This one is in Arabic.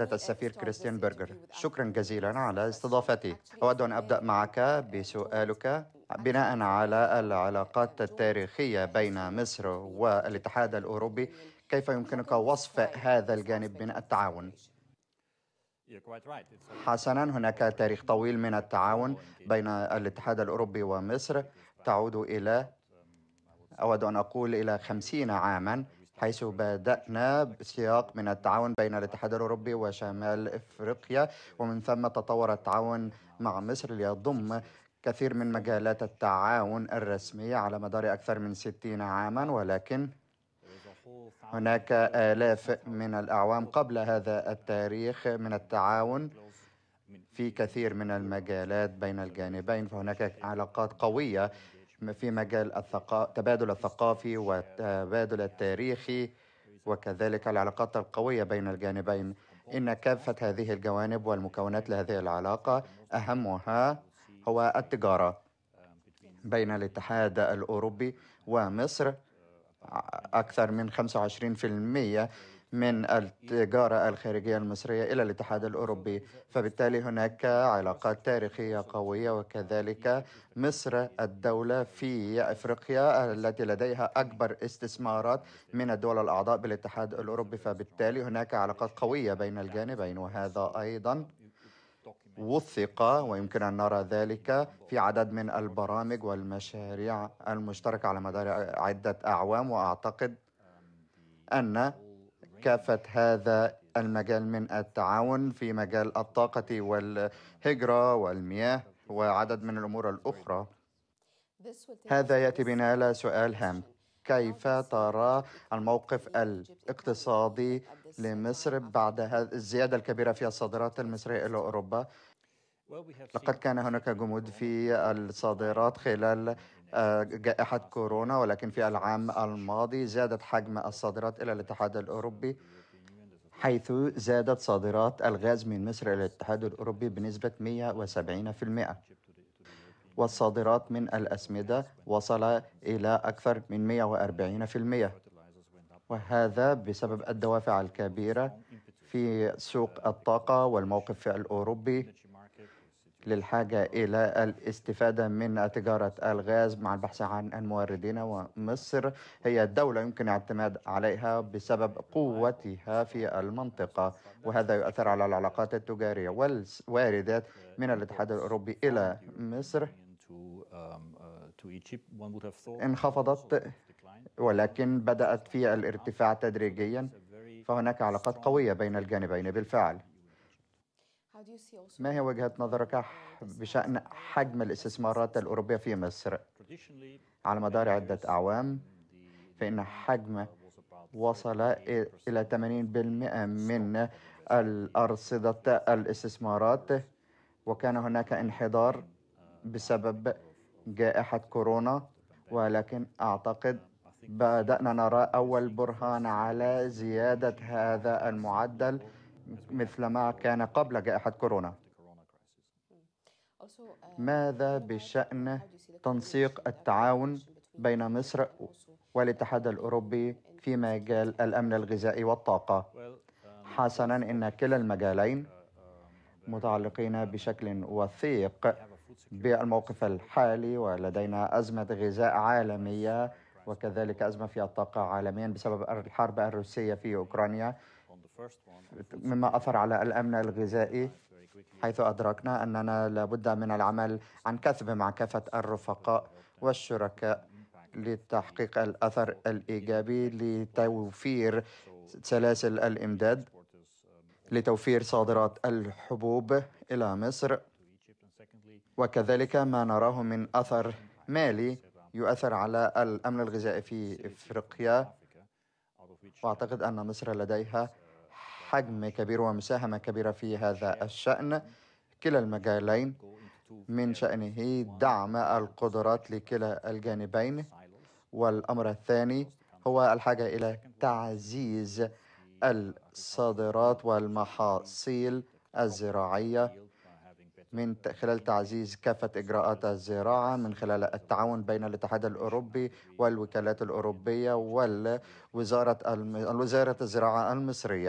السفير كريستيان برجر شكرا جزيلا على استضافتي أود أن أبدأ معك بسؤالك بناء على العلاقات التاريخية بين مصر والاتحاد الأوروبي كيف يمكنك وصف هذا الجانب من التعاون؟ حسنا هناك تاريخ طويل من التعاون بين الاتحاد الأوروبي ومصر تعود إلى أود أن أقول إلى خمسين عاما حيث بدأنا بسياق من التعاون بين الاتحاد الأوروبي وشمال إفريقيا ومن ثم تطور التعاون مع مصر ليضم كثير من مجالات التعاون الرسمية على مدار أكثر من ستين عاما ولكن هناك آلاف من الأعوام قبل هذا التاريخ من التعاون في كثير من المجالات بين الجانبين فهناك علاقات قوية في مجال الثقا... التبادل الثقافي والتبادل التاريخي وكذلك العلاقات القوية بين الجانبين إن كافة هذه الجوانب والمكونات لهذه العلاقة أهمها هو التجارة بين الاتحاد الأوروبي ومصر أكثر من 25% من إيه. التجارة الخارجية المصرية إلى الاتحاد الأوروبي فبالتالي هناك علاقات تاريخية قوية وكذلك مصر الدولة في أفريقيا التي لديها أكبر استثمارات من الدول الأعضاء بالاتحاد الأوروبي فبالتالي هناك علاقات قوية بين الجانبين وهذا أيضا وثق ويمكن ان نرى ذلك في عدد من البرامج والمشاريع المشتركه على مدار عده اعوام واعتقد ان كافة هذا المجال من التعاون في مجال الطاقة والهجرة والمياه وعدد من الأمور الأخرى هذا يأتي بنا إلى سؤال هام كيف ترى الموقف الاقتصادي لمصر بعد الزيادة الكبيرة في الصادرات المصرية إلى أوروبا لقد كان هناك جمود في الصادرات خلال آه، جائحة كورونا ولكن في العام الماضي زادت حجم الصادرات إلى الاتحاد الأوروبي حيث زادت صادرات الغاز من مصر إلى الاتحاد الأوروبي بنسبة 170% والصادرات من الأسمدة وصل إلى أكثر من 140% وهذا بسبب الدوافع الكبيرة في سوق الطاقة والموقف الأوروبي للحاجة إلى الاستفادة من تجارة الغاز مع البحث عن الموردين ومصر هي دولة يمكن الاعتماد عليها بسبب قوتها في المنطقة وهذا يؤثر على العلاقات التجارية والواردات من الاتحاد الأوروبي إلى مصر انخفضت ولكن بدأت في الارتفاع تدريجيا فهناك علاقات قوية بين الجانبين بالفعل ما هي وجهة نظرك بشأن حجم الاستثمارات الأوروبية في مصر؟ على مدار عدة أعوام فإن حجم وصل إلى 80% من الأرصدة الاستثمارات وكان هناك انحدار بسبب جائحة كورونا ولكن أعتقد بدأنا نرى أول برهان على زيادة هذا المعدل مثل ما كان قبل جائحة كورونا uh, ماذا بشأن تنسيق التعاون بين مصر والاتحاد الأوروبي في مجال الأمن الغذائي والطاقة um, حسنا إن uh, كلا المجالين uh, um, متعلقين بشكل وثيق بالموقف الحالي ولدينا أزمة غذاء عالمية وكذلك أزمة في الطاقة عالميا بسبب الحرب الروسية في أوكرانيا مما أثر على الأمن الغذائي حيث أدركنا أننا لابد من العمل عن كثب مع كافة الرفقاء والشركاء لتحقيق الأثر الإيجابي لتوفير سلاسل الإمداد لتوفير صادرات الحبوب إلى مصر وكذلك ما نراه من أثر مالي يؤثر على الأمن الغذائي في إفريقيا وأعتقد أن مصر لديها حجم كبير ومساهمة كبيرة في هذا الشأن كلا المجالين من شأنه دعم القدرات لكلا الجانبين والأمر الثاني هو الحاجة إلى تعزيز الصادرات والمحاصيل الزراعية من خلال تعزيز كافة إجراءات الزراعة من خلال التعاون بين الاتحاد الأوروبي والوكالات الأوروبية والوزارة الوزارة الزراعة المصرية